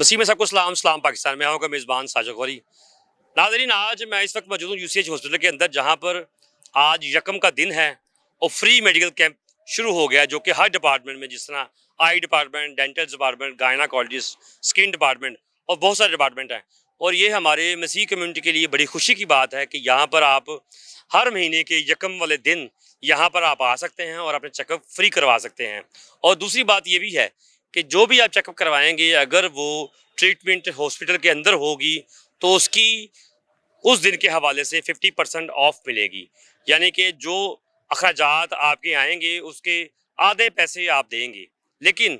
में सबको सलाम सलाम पाकिस्तान में आऊँगा मेज़बान साजा गौरी नाजरीन आज मैं इस वक्त मौजूद हूँ यू सी एच हॉस्पिटल के अंदर जहाँ पर आज यकम का दिन है और फ्री मेडिकल कैंप शुरू हो गया जो कि हर डिपार्टमेंट में जिस तरह eye department dental department gynaecologist skin department और बहुत सारे डिपार्टमेंट हैं और ये हमारे मसीह कम्यूनिटी के लिए बड़ी खुशी की बात है कि यहाँ पर आप हर महीने के यकम वाले दिन यहाँ पर आप आ सकते हैं और अपने चेकअप फ्री करवा सकते हैं और दूसरी बात ये भी है कि जो भी आप चेकअप करवाएंगे अगर वो ट्रीटमेंट हॉस्पिटल के अंदर होगी तो उसकी उस दिन के हवाले से 50 परसेंट ऑफ मिलेगी यानी कि जो अखराज आपके आएंगे उसके आधे पैसे आप देंगे लेकिन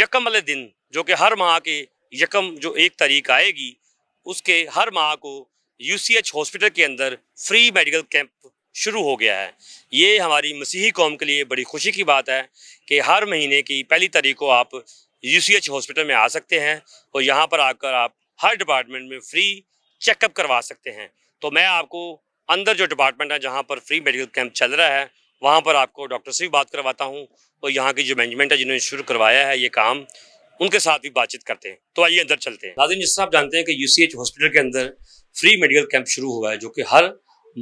यकम वाले दिन जो कि हर माह के यकम जो एक तारीख आएगी उसके हर माह को यूसीएच हॉस्पिटल के अंदर फ्री मेडिकल कैंप शुरू हो गया है ये हमारी मसीही कौम के लिए बड़ी खुशी की बात है कि हर महीने की पहली तारीख को आप यूसीएच हॉस्पिटल में आ सकते हैं और यहाँ पर आकर आप हर डिपार्टमेंट में फ्री चेकअप करवा सकते हैं तो मैं आपको अंदर जो डिपार्टमेंट है जहाँ पर फ्री मेडिकल कैंप चल रहा है वहाँ पर आपको डॉक्टर से भी बात करवाता हूँ और यहाँ की जो मैनेजमेंट है जिन्होंने शुरू करवाया है ये काम उनके साथ भी बातचीत करते हैं तो आइए अंदर चलते हैं नाजिन जिस आप जानते हैं कि यूसीएच हॉस्पिटल के अंदर फ्री मेडिकल कैंप शुरू हुआ है जो कि हर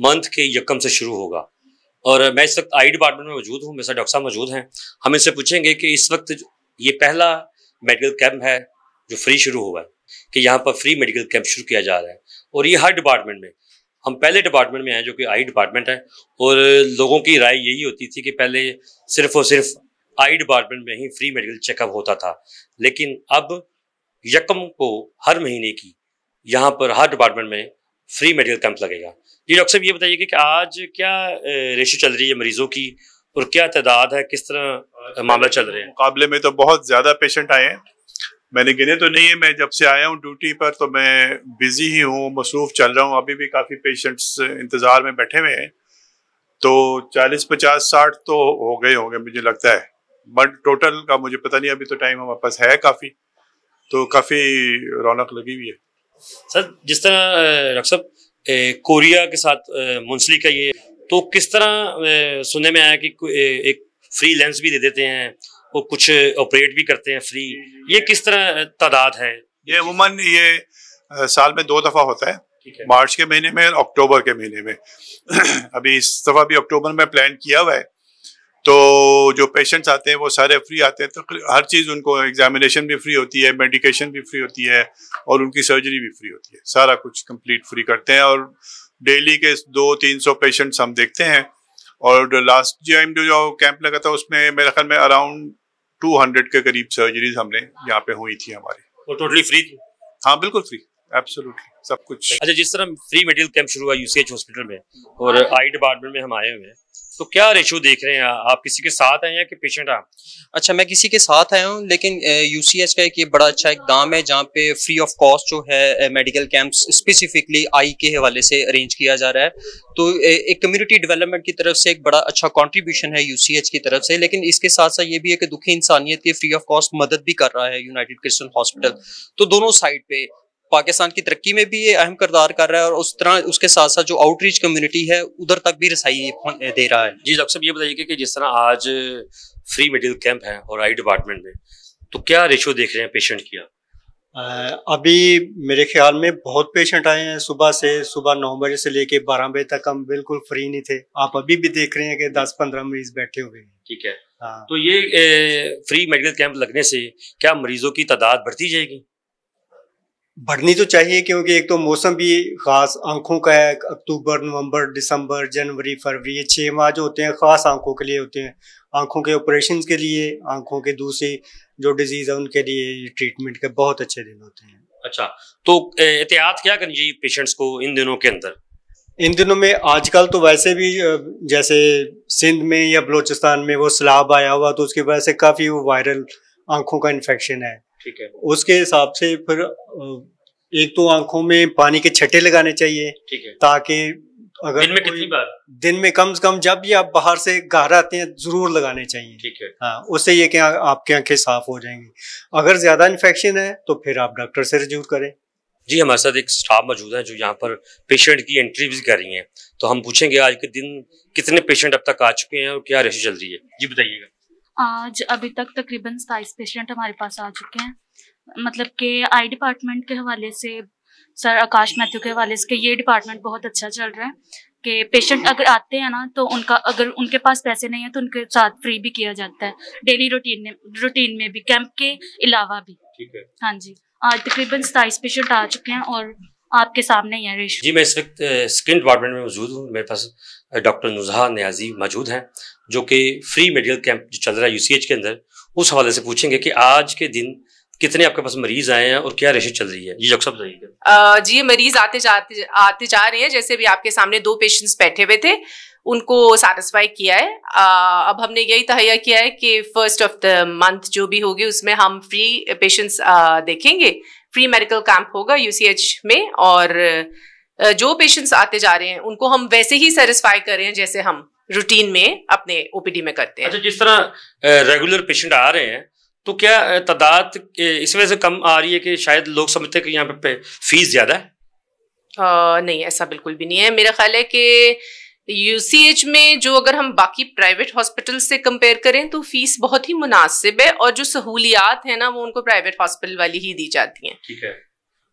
मंथ के यकम से शुरू होगा और मैं इस वक्त आई डिपार्टमेंट में मौजूद हूँ मेरे डॉक्टर साहब मौजूद हैं हम इनसे पूछेंगे कि इस वक्त ये पहला मेडिकल कैंप है जो फ्री शुरू हुआ है कि यहाँ पर फ्री मेडिकल कैंप शुरू किया जा रहा है और ये हर डिपार्टमेंट में हम पहले डिपार्टमेंट में आए जो कि आई डिपार्टमेंट है और लोगों की राय यही होती थी कि पहले सिर्फ और सिर्फ आई डिपार्टमेंट में ही फ्री मेडिकल चेकअप होता था लेकिन अब यकम को हर महीने की यहाँ पर हर डिपार्टमेंट में फ्री मेडिकल कैंप लगेगा जी डॉक्टर साहब ये बताइए कि आज क्या रेशो चल रही है मरीजों की और क्या तादाद है किस तरह मामला चल रहे हैं मुकाबले में तो बहुत ज़्यादा पेशेंट आए हैं मैंने गिने तो नहीं है मैं जब से आया हूँ ड्यूटी पर तो मैं बिज़ी ही हूँ मसरूफ़ चल रहा हूँ अभी भी काफ़ी पेशेंट्स इंतज़ार में बैठे हुए हैं तो चालीस पचास साठ तो हो गए होंगे मुझे लगता है बट टोटल का मुझे पता नहीं अभी तो टाइम हमारे पास है काफ़ी तो काफ़ी रौनक लगी हुई है सर जिस तरह डॉक्टर साहब ए, कोरिया के साथ मुंसलिक है ये तो किस तरह सुनने में आया कि एक फ्री लेंस भी दे देते हैं और कुछ ऑपरेट भी करते हैं फ्री ये किस तरह तादाद है ये अमूमन ये साल में दो दफ़ा होता है मार्च के महीने में और अक्टूबर के महीने में अभी इस दफ़ा भी अक्टूबर में प्लान किया हुआ है तो जो पेशेंट्स आते हैं वो सारे फ्री आते हैं तो हर चीज़ उनको एग्जामिनेशन भी फ्री होती है मेडिकेशन भी फ्री होती है और उनकी सर्जरी भी फ्री होती है सारा कुछ कंप्लीट फ्री करते हैं और डेली के दो तीन सौ पेशेंट्स हम देखते हैं और लास्ट टाइम जो जो कैंप लगा था उसमें मेरे ख्याल में अराउंड टू हंड्रेड के करीब सर्जरीज हमने यहाँ पे हुई थी हमारी और टोटली फ्री थी हाँ बिल्कुल फ्री एब्सोल्युटली सब कुछ अच्छा जिस तरह फ्री मेडिकल कैंप शुरू हुआ यूसीएच हॉस्पिटल में और आई डिपार्टमेंट में हम आए हुए हैं तो क्या रेशो देख रहे हैं आप किसी के साथ आए हैं कि पेशेंट आप अच्छा मैं किसी के साथ आया हूँ लेकिन यूसीएच का एक ये बड़ा अच्छा एक दाम है जहाँ पे फ्री ऑफ कॉस्ट जो है मेडिकल कैंप्स स्पेसिफिकली आई के हवाले से अरेंज किया जा रहा है तो एक कम्युनिटी डेवलपमेंट की तरफ से एक बड़ा अच्छा कॉन्ट्रीब्यूशन है एच की तरफ से लेकिन इसके साथ साथ ये भी है कि दुखी इंसानियत की फ्री ऑफ कॉस्ट मदद भी कर रहा है यूनाइटेड क्रिश्चन हॉस्पिटल तो दोनों साइड पे पाकिस्तान की तरक्की में भी ये अहम करदार कर रहा है और उस तरह उसके साथ साथ जो आउटरीच कम्युनिटी है उधर तक भी रसाई दे रहा है जी डॉक्टर साहब ये बताइए कि जिस तरह आज फ्री मेडिकल कैंप है और आई डिपार्टमेंट में तो क्या रेशो देख रहे हैं पेशेंट की अभी मेरे ख्याल में बहुत पेशेंट आए हैं सुबह से सुबह नौ बजे से लेके बारह बजे तक हम बिल्कुल फ्री नहीं थे आप अभी भी देख रहे हैं कि दस पंद्रह मरीज बैठे हुए हैं ठीक है हाँ। तो ये ए, फ्री मेडिकल कैंप लगने से क्या मरीजों की तादाद बढ़ती जाएगी बढ़नी तो चाहिए क्योंकि एक तो मौसम भी खास आंखों का है अक्टूबर नवंबर दिसंबर जनवरी फरवरी ये छः माह जो होते हैं ख़ास आंखों के लिए होते हैं आंखों के ऑपरेशन के लिए आंखों के दूसरी जो डिजीज़ है उनके लिए ट्रीटमेंट के बहुत अच्छे दिन होते हैं अच्छा तो एहतियात क्या करनी चाहिए पेशेंट्स को इन दिनों के अंदर इन दिनों में आजकल तो वैसे भी जैसे सिंध में या बलूचिस्तान में वो सलाब आया हुआ तो उसकी वजह से काफ़ी वो वायरल आंखों का इन्फेक्शन है ठीक है उसके हिसाब से फिर एक तो आंखों में पानी के छटे लगाने चाहिए ठीक है ताकि अगर दिन में कितनी बार दिन में कम से कम जब भी आप बाहर से घर आते हैं जरूर लगाने चाहिए ठीक है हाँ उससे ये क्या आपकी आंखें साफ हो जाएंगी अगर ज्यादा इन्फेक्शन है तो फिर आप डॉक्टर से रजू करें जी हमारे साथ एक स्टाफ मौजूद है जो यहाँ पर पेशेंट की एंट्री भी कर रही है तो हम पूछेंगे आज के दिन कितने पेशेंट अब तक आ चुके हैं और क्या रेशो चल रही है जी बताइएगा आज अभी तक तकरीबन सताईस पेशेंट हमारे पास आ चुके हैं मतलब के आई डिपार्टमेंट के हवाले से सर आकाश मैथ्यू के हवाले से ये डिपार्टमेंट बहुत अच्छा चल रहा है कि पेशेंट अगर आते हैं ना तो उनका अगर उनके पास पैसे नहीं है तो उनके साथ फ्री भी किया जाता है डेली रूटीन रूटीन में भी कैंप के अलावा भी ठीक है हाँ जी आज तकरीबन सताईस पेशेंट आ चुके हैं और आपके सामने ही है जी मैं इस वक्त स्किन डिपार्टमेंट में मौजूद हूँ मेरे पास डॉक्टर नुजहा न्याजी मौजूद हैं जो कि फ्री मेडिकल कैंप जो चल रहा है यूसीएच के अंदर उस हवाले से पूछेंगे कि आज के दिन कितने आपके पास मरीज आए हैं और क्या रेशियो चल रही है ये डॉक्टर साहब जी ये मरीज आते जाते आते जा रहे हैं जैसे भी आपके सामने दो पेशेंट्स बैठे हुए थे उनको सेटिस्फाई किया है आ, अब हमने यही तहैया किया है कि फर्स्ट ऑफ द मंथ जो भी होगी उसमें हम फ्री पेशेंट्स देखेंगे फ्री मेडिकल कैंप होगा यूसीएच में और जो पेशेंट्स आते जा रहे हैं उनको हम वैसे ही सेटिस्फाई कर रहे हैं जैसे हम रूटीन में अपने ओपीडी में करते हैं अच्छा जिस तरह रेगुलर पेशेंट आ रहे हैं तो क्या तादाद इस वजह से कम आ रही है कि शायद लोग समझते हैं कि यहाँ पे फीस ज़्यादा है आ, नहीं ऐसा बिल्कुल भी नहीं है मेरा ख्याल है कि यूसीएच में जो अगर हम बाकी प्राइवेट हॉस्पिटल से कंपेयर करें तो फीस बहुत ही मुनासिब है और जो सहूलियात है ना वो उनको प्राइवेट हॉस्पिटल वाली ही दी जाती हैं ठीक है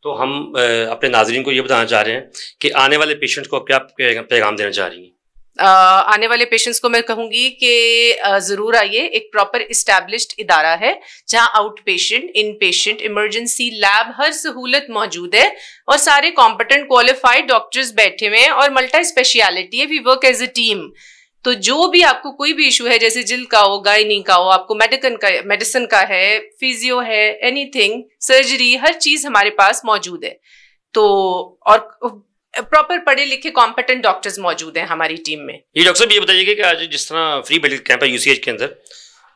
तो हम अपने नाजरन को ये बताना चाह रहे हैं कि आने वाले पेशेंट को क्या पैगाम देना चाह रही हैं आने वाले पेशेंट्स को मैं कहूंगी कि ज़रूर आइए एक प्रॉपर इस्टेब्लिश्ड इदारा है जहां out patient in patient emergency lab हर सहूलत मौजूद है और सारे कॉम्पिटेंट क्वालिफाइड डॉक्टर्स बैठे हुए हैं और मल्टा स्पेशलिटी है we work as a team तो जो भी आपको कोई भी इशू है जैसे जिल का हो गायनी का हो आपको मेडिकन का मेडिसिन का है फिजियो है एनीथिंग सर्जरी हर चीज हमारे पास मौजूद है तो और प्रॉपर पढ़े लिखे कॉम्पिटेंट डॉक्टर्स मौजूद हैं हमारी टीम में ये डॉक्टर साहब ये बताइएगा कि आज जिस तरह फ्री मेडिकल कैंप है यूसीएच के अंदर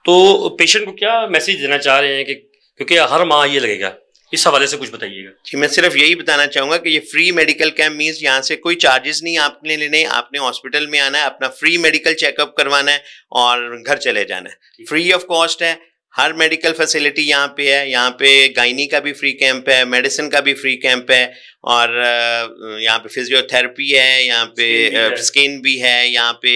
तो पेशेंट को क्या मैसेज देना चाह रहे हैं कि क्योंकि हर माह ये लगेगा इस हवाले से कुछ बताइएगा जी मैं सिर्फ यही बताना चाहूँगा कि ये फ्री मेडिकल कैंप मीन्स यहाँ से कोई चार्जेस नहीं आपने लेने आपने हॉस्पिटल में आना है अपना फ्री मेडिकल चेकअप करवाना है और घर चले जाना है फ्री ऑफ कॉस्ट है हर मेडिकल फैसिलिटी यहाँ पे है यहाँ पे गाइनी का भी फ्री कैंप है मेडिसिन का भी फ्री कैंप है और यहाँ पे फिजियोथेरेपी है यहाँ पे स्किन भी है यहाँ पे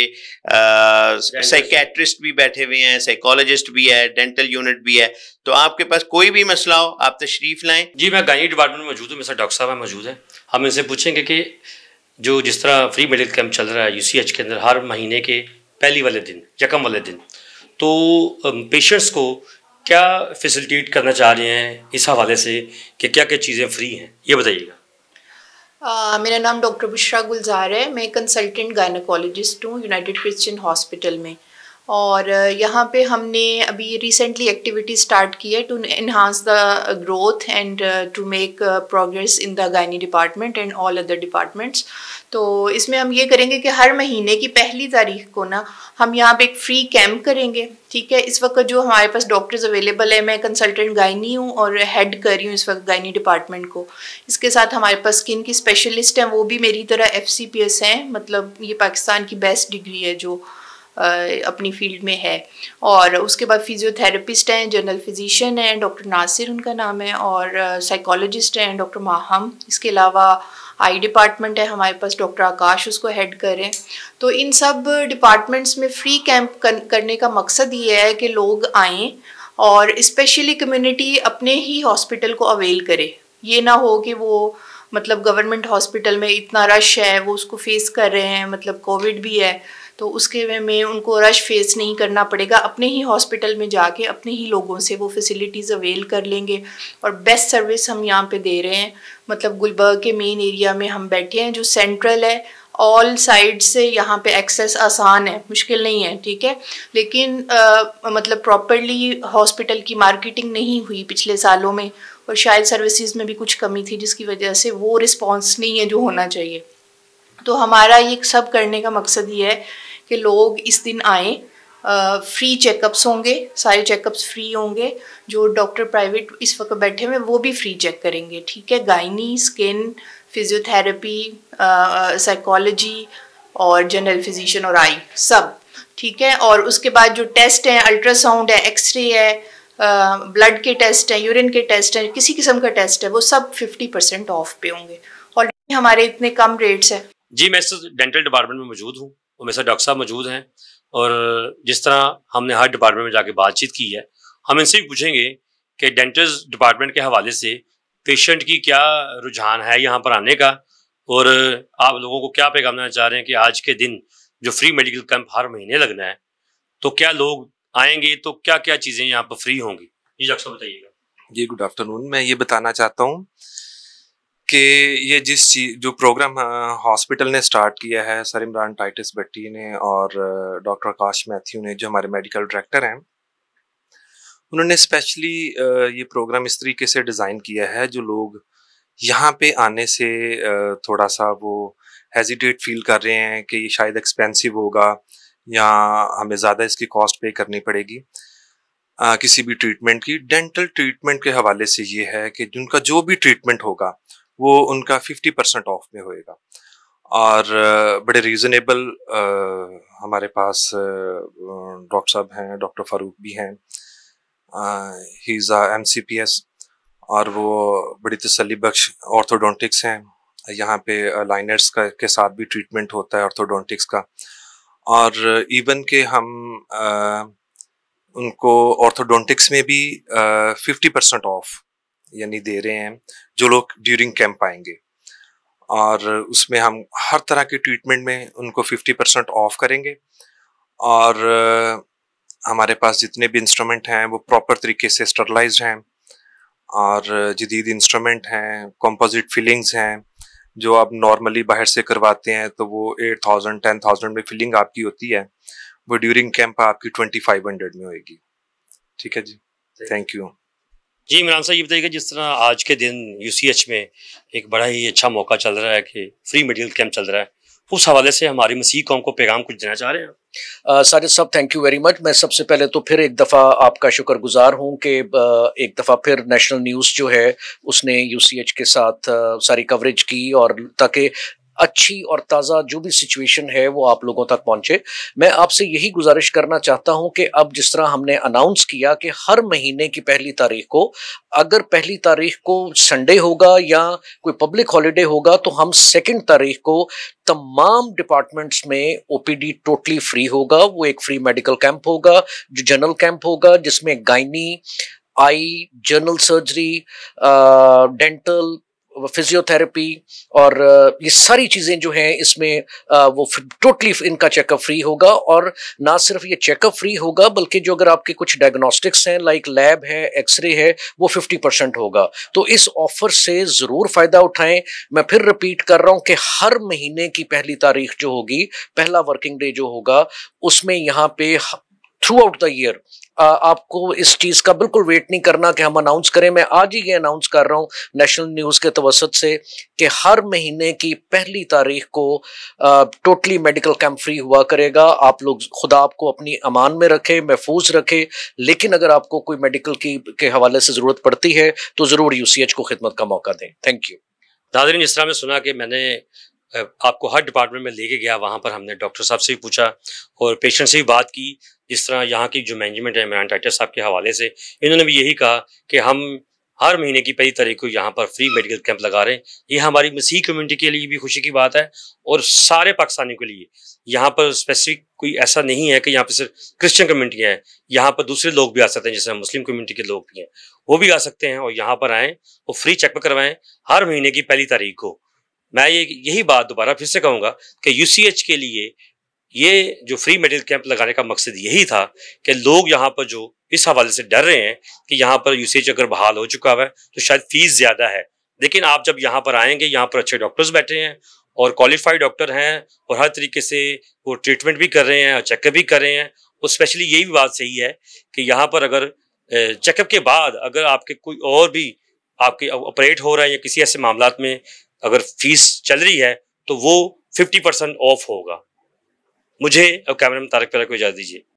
साइकेट्रिस्ट भी बैठे हुए हैं साइकोलॉजिस्ट भी है डेंटल यूनिट भी है तो आपके पास कोई भी मसला हो आप तशरीफ लाएं जी मैं गाइनी डिपार्टमेंट में मौजूद हूँ मेरे डॉक्टर साहब मौजूद है हम इनसे पूछेंगे कि जो जिस तरह फ्री मेडिकल कैंप चल रहा है यू के अंदर हर महीने के पहली वाले दिन यकम वाले दिन तो पेशेंट्स को क्या फैसिलिटेट करना चाह रहे हैं इस हवाले से कि क्या क्या चीज़ें फ्री हैं ये बताइएगा मेरा नाम डॉक्टर बुशरा गुलजार है मैं कंसल्टेंट गायनाकोलॉजिस्ट हूँ यूनाइटेड क्रिश्चियन हॉस्पिटल में और यहाँ पे हमने अभी रिसेंटली एक्टिविटी स्टार्ट की है to enhance the growth and to make progress in the gynae department and all other departments तो इसमें हम ये करेंगे कि हर महीने की पहली तारीख को ना हम यहाँ पे एक फ्री कैंप करेंगे ठीक है इस वक्त जो हमारे पास डॉक्टर्स अवेलेबल है मैं कंसल्टेंट गायनी हूँ और हेड कर रही हूँ इस वक्त गायनी डिपार्टमेंट को इसके साथ हमारे पास स्किन की स्पेशलिस्ट हैं वो भी मेरी तरह एफ हैं मतलब ये पाकिस्तान की बेस्ट डिग्री है जो अपनी फील्ड में है और उसके बाद फिजियोथेरेपिस्ट हैं जनरल फिजिशियन हैं डॉक्टर नासिर उनका नाम है और साइकोलॉजिस्ट हैं डॉक्टर माहम इसके अलावा आई डिपार्टमेंट है हमारे पास डॉक्टर आकाश उसको हेड करें तो इन सब डिपार्टमेंट्स में फ्री कैंप करने का मकसद ये है कि लोग आएँ और इस्पेशली कम्यूनिटी अपने ही हॉस्पिटल को अवेल करे ये ना हो कि वो मतलब गवर्नमेंट हॉस्पिटल में इतना रश है वो उसको फेस कर रहे हैं मतलब कोविड भी है तो उसके वे में उनको रश फेस नहीं करना पड़ेगा अपने ही हॉस्पिटल में जाके अपने ही लोगों से वो फैसिलिटीज़ अवेल कर लेंगे और बेस्ट सर्विस हम यहाँ पे दे रहे हैं मतलब गुलबर्ग के मेन एरिया में हम बैठे हैं जो सेंट्रल है ऑल साइड से यहाँ पे एक्सेस आसान है मुश्किल नहीं है ठीक है लेकिन आ, मतलब प्रॉपरली हॉस्पिटल की मार्केटिंग नहीं हुई पिछले सालों में और शायद सर्विसेज में भी कुछ कमी थी जिसकी वजह से वो रिस्पॉन्स नहीं है जो होना चाहिए तो हमारा ये सब करने का मकसद ये है कि लोग इस दिन आएँ फ्री चेकअप्स होंगे सारे चेकअप्स फ्री होंगे जो डॉक्टर प्राइवेट इस वक्त बैठे हुए वो भी फ्री चेक करेंगे ठीक है गाइनी स्किन फिजियोथेरेपी साइकोलॉजी और जनरल फिजिशियन और आई सब ठीक है और उसके बाद जो टेस्ट हैं अल्ट्रासाउंड है एक्सरे है ब्लड के टेस्ट हैं यूरिन के टेस्ट हैं किसी किस्म का टेस्ट है वो सब फिफ्टी परसेंट ऑफ पे होंगे ऑलरेडी हमारे इतने कम रेट्स हैं जी मैं सर डेंटल डिपार्टमेंट में मौजूद हूँ और मेरे साथ डॉक्टर साहब मौजूद हैं और जिस तरह हमने हर डिपार्टमेंट में जाके बातचीत की है हम इनसे भी पूछेंगे कि डेंटल डिपार्टमेंट के हवाले से पेशेंट की क्या रुझान है यहाँ पर आने का और आप लोगों को क्या पैगाम देना चाह रहे हैं कि आज के दिन जो फ्री मेडिकल कैंप हर महीने लगना है तो क्या लोग आएंगे तो क्या क्या चीज़ें यहाँ पर फ्री होंगी जी डॉक्टर साहब बताइएगा जी गुड आफ्टरनून मैं ये बताना चाहता हूँ कि ये जिस चीज जो प्रोग्राम हॉस्पिटल ने स्टार्ट किया है सर इमरान टाइटस बट्टी ने और डॉक्टर आकाश मैथ्यू ने जो हमारे मेडिकल डायरेक्टर हैं उन्होंने स्पेशली ये प्रोग्राम इस तरीके से डिज़ाइन किया है जो लोग यहाँ पे आने से थोड़ा सा वो हेजिटेट फील कर रहे हैं कि ये शायद एक्सपेंसिव होगा या हमें ज़्यादा इसकी कॉस्ट पे करनी पड़ेगी आ, किसी भी ट्रीटमेंट की डेंटल ट्रीटमेंट के हवाले से ये है कि जिनका जो भी ट्रीटमेंट होगा वो उनका फिफ्टी परसेंट ऑफ में होएगा और बड़े रीज़नेबल हमारे पास डॉक्टर साहब हैं डॉक्टर फारूक भी हैं he is M C P S और वो बड़ी तसली बख्श ऑर्थोडोंटिक्स हैं यहाँ पे लाइनर्स का के साथ भी ट्रीटमेंट होता है ऑर्थोडोंटिक्स का और इवन के हम आ, उनको ऑर्थोडोंटिक्स में भी फिफ्टी परसेंट ऑफ यानी दे रहे हैं जो लोग ड्यूरिंग कैंप आएंगे और उसमें हम हर तरह के ट्रीटमेंट में उनको 50 परसेंट ऑफ करेंगे और हमारे पास जितने भी इंस्ट्रूमेंट हैं वो प्रॉपर तरीके से स्टरलाइज हैं और जदीद इंस्ट्रूमेंट हैं कंपोजिट फिलिंग्स हैं जो आप नॉर्मली बाहर से करवाते हैं तो वो एट थाउजेंड टेन थाउजेंड में फिलिंग आपकी होती है वो ड्यूरिंग कैंप आपकी ट्वेंटी फाइव हंड्रेड में होगी ठीक है जी थैंक यू जी इमरान साहब ये बताइएगा जिस तरह आज के दिन यूसीएच में एक बड़ा ही अच्छा मौका चल रहा है कि फ्री मेडिकल कैंप चल रहा है उस हवाले से हमारी मसीह कौम को पैगाम कुछ देना चाह रहे हैं सर साहब थैंक यू वेरी मच मैं सबसे पहले तो फिर एक दफ़ा आपका शुक्रगुजार हूं कि एक दफ़ा फिर नेशनल न्यूज़ जो है उसने यूसीएच के साथ सारी कवरेज की और ताकि अच्छी और ताज़ा जो भी सिचुएशन है वो आप लोगों तक पहुंचे मैं आपसे यही गुजारिश करना चाहता हूं कि अब जिस तरह हमने अनाउंस किया कि हर महीने की पहली तारीख को अगर पहली तारीख को संडे होगा या कोई पब्लिक हॉलीडे होगा तो हम सेकेंड तारीख को तमाम डिपार्टमेंट्स में ओपीडी टोटली फ्री होगा वो एक फ्री मेडिकल कैंप होगा जो जनरल कैंप होगा जिसमें gynae eye general surgery dental physiotherapy और ये सारी चीज़ें जो हैं इसमें वो टोटली इनका चेकअप फ्री होगा और ना सिर्फ ये चेकअप फ्री होगा बल्कि जो अगर आपके कुछ डायग्नोस्टिक्स हैं लाइक लैब है एक्सरे है वो फिफ्टी परसेंट होगा तो इस ऑफर से ज़रूर फ़ायदा उठाएं मैं फिर रिपीट कर रहा हूँ कि हर महीने की पहली तारीख जो होगी पहला वर्किंग डे जो होगा उसमें यहाँ पे थ्रू आउट द ईयर आपको इस चीज़ का बिल्कुल वेट नहीं करना कि हम अनाउंस करें मैं आज ही ये अनाउंस कर रहा हूँ नेशनल न्यूज़ के तवसत से कि हर महीने की पहली तारीख को टोटली मेडिकल कैंप फ्री हुआ करेगा आप लोग खुदा आपको अपनी अमान में रखे महफूज रखे लेकिन अगर आपको कोई मेडिकल की के हवाले से ज़रूरत पड़ती है तो ज़रूर यू को खिदमत का मौका दें थैंक यू नादरीन इस तरह में सुना कि मैंने आपको हर डिपार्टमेंट में लेके गया वहाँ पर हमने डॉक्टर साहब से भी पूछा और पेशेंट से भी बात की जिस तरह यहाँ की जो मैनेजमेंट है इमरान टाइटर साहब के हवाले से इन्होंने भी यही कहा कि हम हर महीने की पहली तारीख को यहाँ पर फ्री मेडिकल कैंप लगा रहे हैं ये हमारी मसीह कम्युनिटी के लिए भी खुशी की बात है और सारे पाकिस्तानियों के लिए यहाँ पर स्पेसिफिक कोई ऐसा नहीं है कि यहाँ पर सिर्फ क्रिश्चियन कम्युनिटी है यहाँ पर दूसरे लोग भी आ सकते हैं जैसे मुस्लिम कम्युनिटी के लोग भी हैं वो भी आ सकते हैं और यहाँ पर आएँ और फ्री चेकअप करवाएँ हर महीने की पहली तारीख को मैं ये यही बात दोबारा फिर से कहूँगा कि यूसीएच के लिए ये जो फ्री मेडिकल कैंप लगाने का मकसद यही था कि लोग यहाँ पर जो इस हवाले से डर रहे हैं कि यहाँ पर यूसीएच अगर बहाल हो चुका हुआ है तो शायद फीस ज़्यादा है लेकिन आप जब यहाँ पर आएंगे यहाँ पर अच्छे डॉक्टर्स बैठे हैं और क्वालिफाइड डॉक्टर हैं और हर तरीके से वो ट्रीटमेंट भी कर रहे हैं और चेकअप भी कर रहे हैं और स्पेशली यही भी बात सही है कि यहाँ पर अगर चेकअप के बाद अगर आपके कोई और भी आपके ऑपरेट हो रहा है या किसी ऐसे मामला में अगर फीस चल रही है तो वो फिफ्टी परसेंट ऑफ होगा मुझे अब कैमरा में तारक पहला को इजाज़ दीजिए